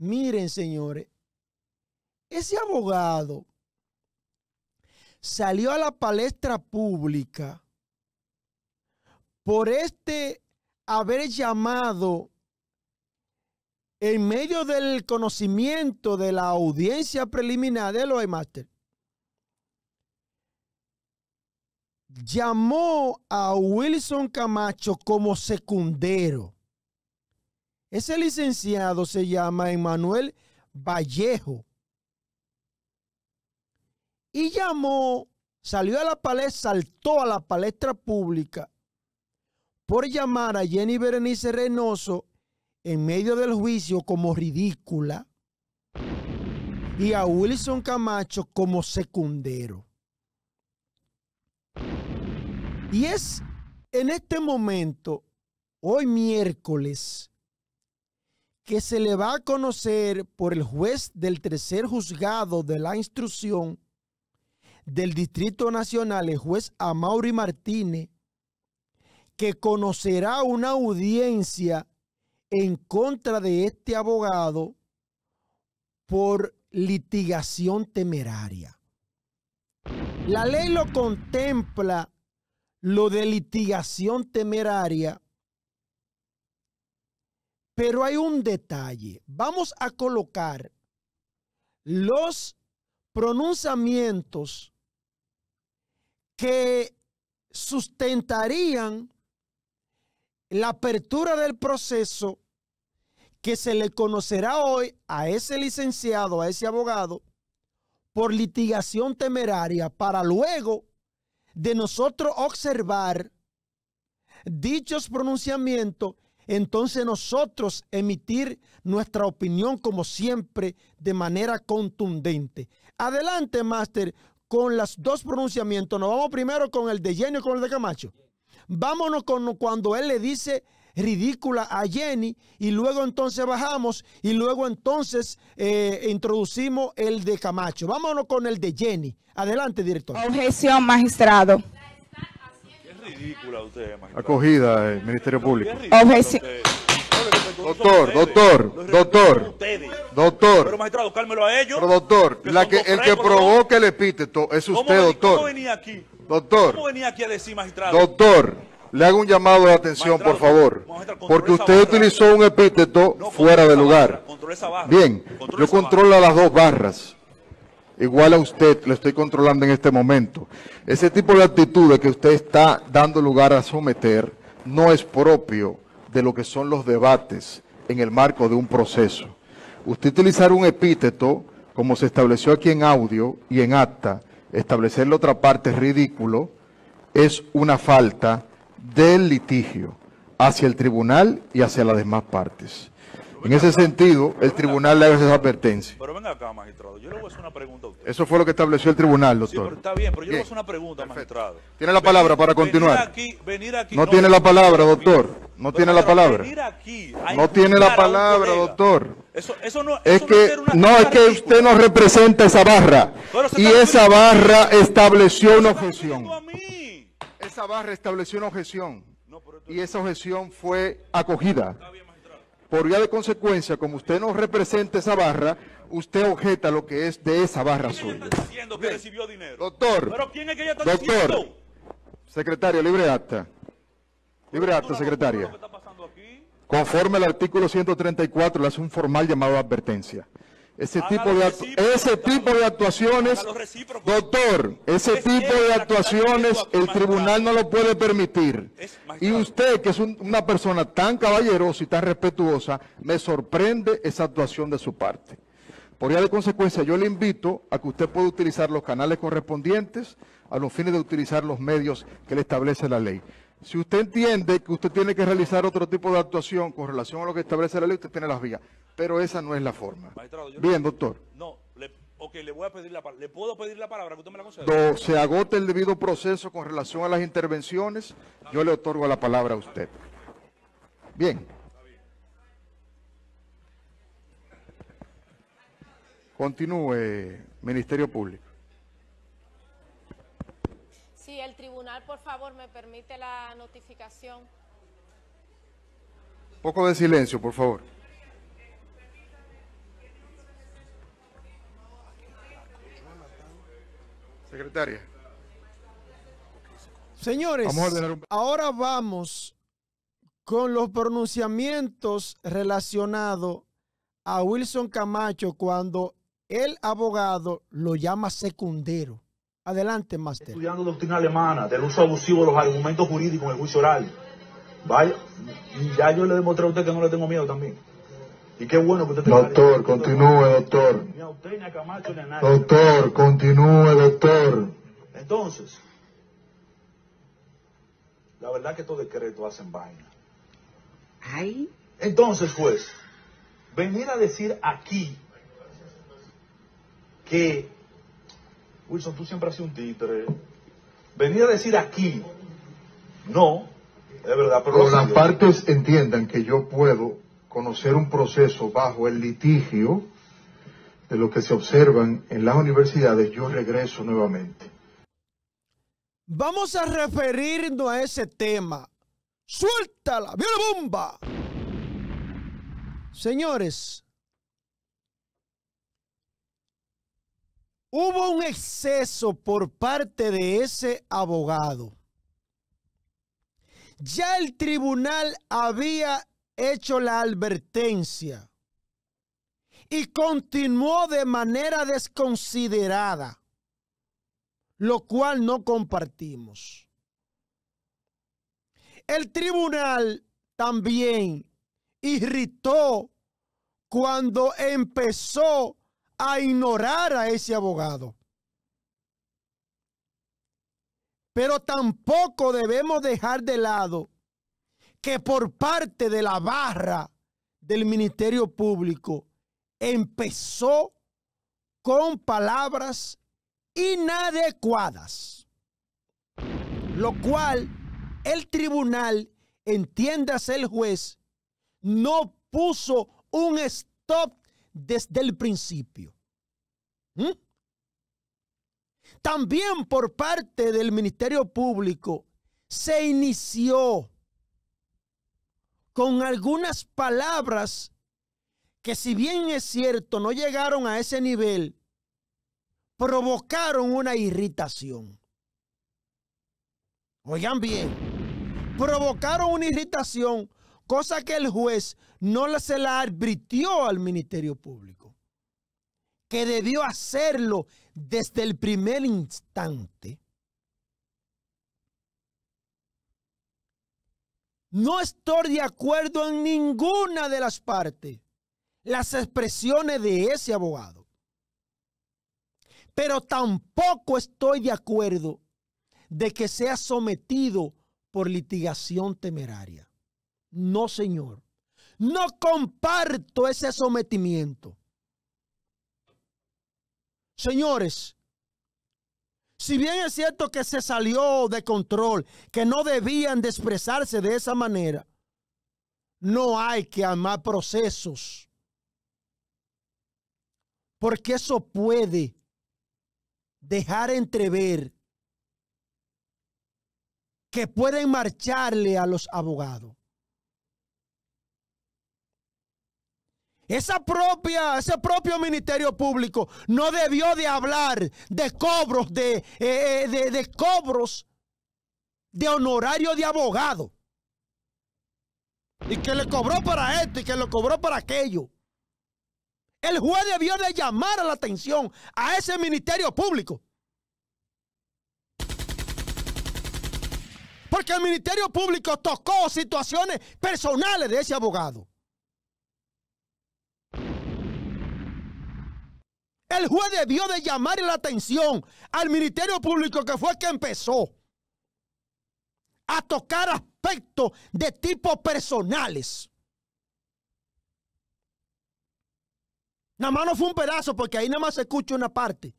Miren, señores, ese abogado salió a la palestra pública por este haber llamado en medio del conocimiento de la audiencia preliminar de los Master. Llamó a Wilson Camacho como secundero. Ese licenciado se llama Emanuel Vallejo. Y llamó, salió a la palestra, saltó a la palestra pública por llamar a Jenny Berenice Reynoso en medio del juicio como ridícula y a Wilson Camacho como secundero. Y es en este momento, hoy miércoles, que se le va a conocer por el juez del tercer juzgado de la instrucción del Distrito Nacional, el juez Amaury Martínez, que conocerá una audiencia en contra de este abogado por litigación temeraria. La ley lo contempla, lo de litigación temeraria, pero hay un detalle. Vamos a colocar los pronunciamientos que sustentarían la apertura del proceso que se le conocerá hoy a ese licenciado, a ese abogado, por litigación temeraria, para luego de nosotros observar dichos pronunciamientos entonces nosotros emitir nuestra opinión como siempre de manera contundente. Adelante, Master, con los dos pronunciamientos. Nos vamos primero con el de Jenny y con el de Camacho. Vámonos con cuando él le dice ridícula a Jenny y luego entonces bajamos y luego entonces eh, introducimos el de Camacho. Vámonos con el de Jenny. Adelante, director. Objeción, magistrado. Acogida del eh, Ministerio Público. Doctor, doctor, doctor, doctor. doctor, la que, el que provoca el epíteto es usted, doctor. aquí? Doctor. Doctor, le hago un llamado de atención, por favor. Porque usted utilizó un epíteto fuera de lugar. Bien, yo controlo las dos barras igual a usted, lo estoy controlando en este momento. Ese tipo de actitudes que usted está dando lugar a someter no es propio de lo que son los debates en el marco de un proceso. Usted utilizar un epíteto, como se estableció aquí en audio y en acta, establecer la otra parte es ridículo, es una falta del litigio hacia el tribunal y hacia las demás partes en ese sentido, el tribunal le hace esa advertencia. Pero venga acá, magistrado, yo le voy a hacer una pregunta a usted. Eso fue lo que estableció el tribunal, doctor. Sí, está bien, pero yo le voy una pregunta, magistrado. Tiene la palabra para continuar. Venir aquí, venir aquí, no, tiene la palabra, doctor. No tiene la palabra. no tiene la palabra, doctor. Eso, no, es que, no, es que usted no representa esa barra. Y esa barra estableció una objeción. Esa barra estableció una objeción. Y esa objeción fue acogida. Por vía de consecuencia, como usted no representa esa barra, usted objeta lo que es de esa barra ¿Quién suya. que recibió dinero? Doctor. doctor. Secretario, libre acta. Libre acta, secretaria. Conforme al artículo 134, le hace un formal llamado advertencia ese tipo de ese tipo de actuaciones, doctor, ese tipo de actuaciones el tribunal no lo puede permitir. Y usted, que es una persona tan caballerosa y tan respetuosa, me sorprende esa actuación de su parte. Por ya de consecuencia, yo le invito a que usted pueda utilizar los canales correspondientes a los fines de utilizar los medios que le establece la ley. Si usted entiende que usted tiene que realizar otro tipo de actuación con relación a lo que establece la ley, usted tiene las vías. Pero esa no es la forma. Bien, doctor. No, ok, le voy a pedir la palabra. ¿Le puedo pedir la palabra se agota el debido proceso con relación a las intervenciones. Yo le otorgo la palabra a usted. Bien. Continúe, Ministerio Público. Si el tribunal, por favor, me permite la notificación. Un poco de silencio, por favor. Secretaria. Señores, ahora vamos con los pronunciamientos relacionados a Wilson Camacho cuando el abogado lo llama secundero. Adelante, Máster. Estudiando doctrina alemana del uso abusivo de los argumentos jurídicos en el juicio oral. Vaya, ya yo le demostré a usted que no le tengo miedo también. Y qué bueno que usted tenga Doctor, continúe, doctor. Doctor, continúe, doctor. Entonces, la verdad que estos decretos hacen vaina. ahí Entonces, pues venir a decir aquí que Wilson, tú siempre haces un títere. Venir a decir aquí, no, es verdad, pero... las partes entiendan que yo puedo conocer un proceso bajo el litigio de lo que se observan en las universidades, yo regreso nuevamente. Vamos a referirnos a ese tema. Suéltala, la bomba. Señores, Hubo un exceso por parte de ese abogado. Ya el tribunal había hecho la advertencia y continuó de manera desconsiderada, lo cual no compartimos. El tribunal también irritó cuando empezó a ignorar a ese abogado. Pero tampoco debemos dejar de lado que por parte de la barra del Ministerio Público empezó con palabras inadecuadas, lo cual el tribunal, entiéndase el juez, no puso un stop desde el principio. ¿Mm? También por parte del Ministerio Público se inició con algunas palabras que si bien es cierto no llegaron a ese nivel, provocaron una irritación. Oigan bien, provocaron una irritación, cosa que el juez no se la advirtió al Ministerio Público, que debió hacerlo desde el primer instante, no estoy de acuerdo en ninguna de las partes las expresiones de ese abogado. Pero tampoco estoy de acuerdo de que sea sometido por litigación temeraria. No, señor. No comparto ese sometimiento. Señores, si bien es cierto que se salió de control, que no debían de expresarse de esa manera, no hay que amar procesos. Porque eso puede dejar entrever que pueden marcharle a los abogados. Esa propia, ese propio Ministerio Público no debió de hablar de cobros, de, eh, eh, de, de cobros de honorario de abogado. Y que le cobró para esto y que le cobró para aquello. El juez debió de llamar la atención a ese Ministerio Público. Porque el Ministerio Público tocó situaciones personales de ese abogado. El juez debió de llamar la atención al Ministerio Público, que fue el que empezó a tocar aspectos de tipo personales. Nada más no fue un pedazo, porque ahí nada más se escucha una parte.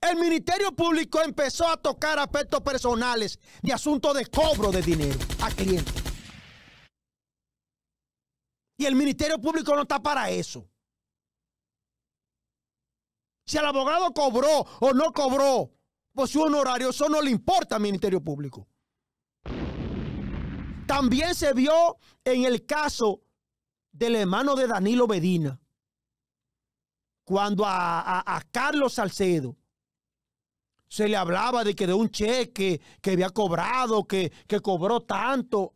El Ministerio Público empezó a tocar aspectos personales de asuntos de cobro de dinero a clientes. Y el Ministerio Público no está para eso. Si el abogado cobró o no cobró por su honorario, eso no le importa al Ministerio Público. También se vio en el caso del hermano de Danilo Medina, cuando a, Carlos Salcedo se le hablaba de que de un cheque que había cobrado, que, que cobró tanto,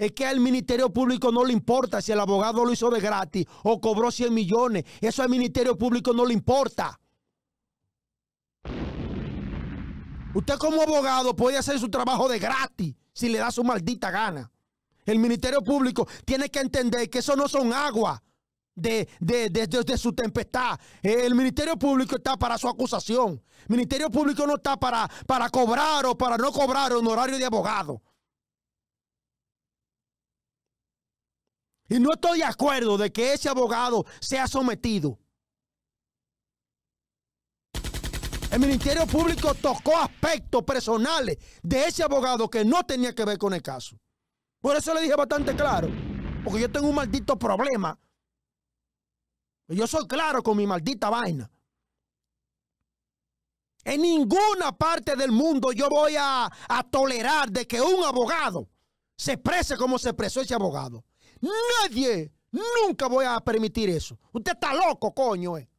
es que al Ministerio Público no le importa si el abogado lo hizo de gratis o cobró 100 millones. Eso al Ministerio Público no le importa. Usted como abogado puede hacer su trabajo de gratis si le da su maldita gana. El Ministerio Público tiene que entender que eso no son agua de, su tempestad. El Ministerio Público está para su acusación. El Ministerio Público no está para, para cobrar o para no cobrar honorario de abogado. Y no estoy de acuerdo de que ese abogado sea sometido. El Ministerio Público tocó aspectos personales de ese abogado que no tenía que ver con el caso. Por eso le dije bastante claro, porque yo tengo un maldito problema. Yo soy claro con mi maldita vaina. En ninguna parte del mundo yo voy a, tolerar de que un abogado se exprese como se expresó ese abogado. Nadie. Nunca voy a permitir eso. Usted está loco, coño, eh.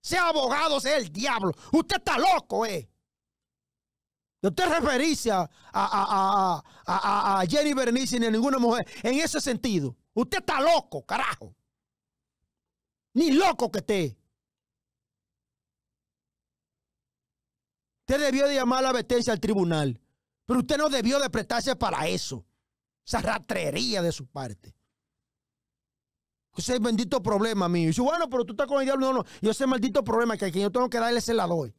Sea abogado, sea el diablo. Usted está loco, eh. Usted referirse a, a, Jenny Bernice ni a ninguna mujer en ese sentido. Usted está loco, carajo. Ni loco que esté. Usted debió de llamar la vetencia al tribunal. Pero usted no debió de prestarse para eso esa rastrería de su parte. Ese bendito problema mío. Y dice, bueno, pero tú estás con el diablo. No, no. Yo ese maldito problema que aquí yo tengo que darle ese la doy.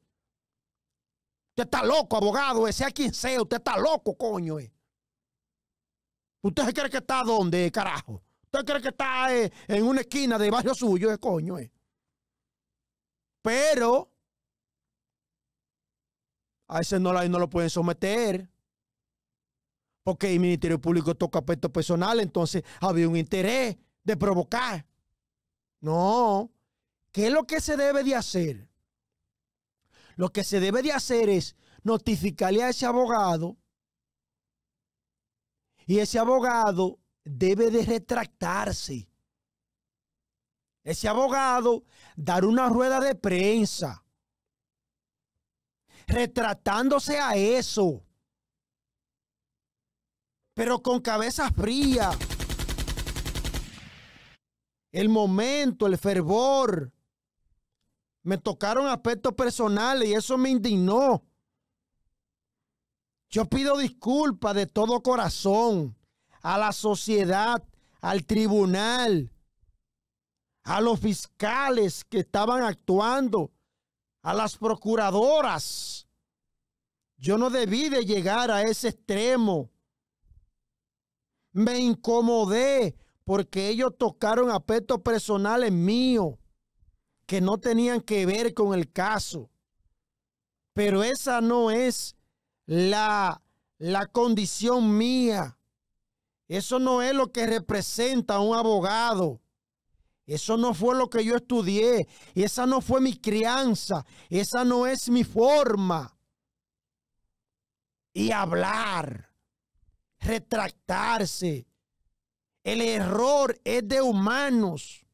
Usted está loco, abogado, eh, sea quien sea. Usted está loco, coño. Eh. ¿Usted cree que está dónde, carajo? ¿Usted cree que está eh, en una esquina de barrio suyo, eh, coño? Pero a ese no, no lo pueden someter porque el Ministerio Público toca aspectos personales, entonces había un interés de provocar. No, ¿qué es lo que se debe de hacer? Lo que se debe de hacer es notificarle a ese abogado y ese abogado debe de retractarse. Ese abogado dar una rueda de prensa retratándose a eso pero con cabeza fría. El momento, el fervor. Me tocaron aspectos personales y eso me indignó. Yo pido disculpas de todo corazón a la sociedad, al tribunal, a los fiscales que estaban actuando, a las procuradoras. Yo no debí de llegar a ese extremo me incomodé porque ellos tocaron aspectos personales míos que no tenían que ver con el caso. Pero esa no es la, la condición mía. Eso no es lo que representa un abogado. Eso no fue lo que yo estudié. Esa no fue mi crianza. Esa no es mi forma. Y hablar retractarse. El error es de humanos.